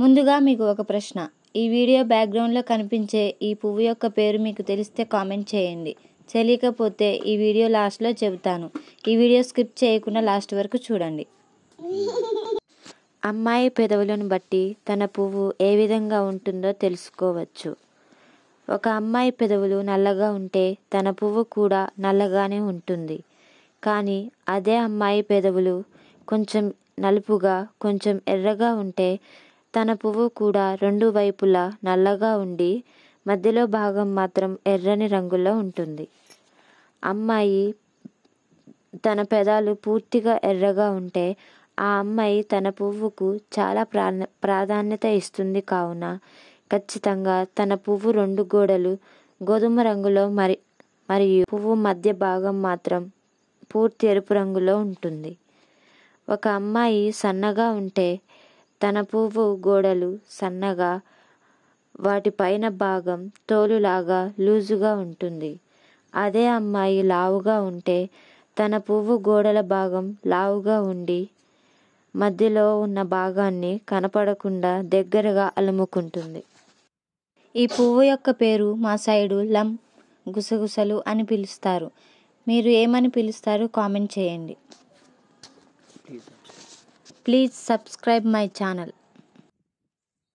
ముందుగా మీకు ఒక ప్రశ్న ఈ వీడియో బ్యాక్గ్రౌండ్లో కనిపించే ఈ పువ్వు యొక్క పేరు మీకు తెలిస్తే కామెంట్ చేయండి తెలియకపోతే ఈ వీడియో లాస్ట్లో చెబుతాను ఈ వీడియో స్కిప్ చేయకుండా లాస్ట్ వరకు చూడండి అమ్మాయి పెదవులను బట్టి తన పువ్వు ఏ విధంగా ఉంటుందో తెలుసుకోవచ్చు ఒక అమ్మాయి పెదవులు నల్లగా ఉంటే తన పువ్వు కూడా నల్లగానే ఉంటుంది కానీ అదే అమ్మాయి పెదవులు కొంచెం నలుపుగా కొంచెం ఎర్రగా ఉంటే తన పువ్వు కూడా రెండు వైపులా నల్లగా ఉండి మధ్యలో భాగం మాత్రం ఎర్రని రంగులో ఉంటుంది అమ్మాయి తన పెదాలు పూర్తిగా ఎర్రగా ఉంటే ఆ అమ్మాయి తన పువ్వుకు చాలా ప్రా ప్రాధాన్యత ఇస్తుంది కావున ఖచ్చితంగా తన పువ్వు రెండు గోడలు గోధుమ రంగులో మరి మరియు పువ్వు మధ్య భాగం మాత్రం పూర్తి ఎరుపు రంగులో ఉంటుంది ఒక అమ్మాయి సన్నగా ఉంటే తన పువ్వు గోడలు సన్నగా వాటి పైన భాగం తోలులాగా లూజుగా ఉంటుంది అదే అమ్మాయి లావుగా ఉంటే తన పువ్వు గోడల భాగం లావుగా ఉండి మధ్యలో ఉన్న భాగాన్ని కనపడకుండా దగ్గరగా అలుముకుంటుంది ఈ పువ్వు యొక్క పేరు మా సైడు లం గుసగుసలు అని పిలుస్తారు మీరు ఏమని పిలుస్తారు కామెంట్ చేయండి Please subscribe my channel.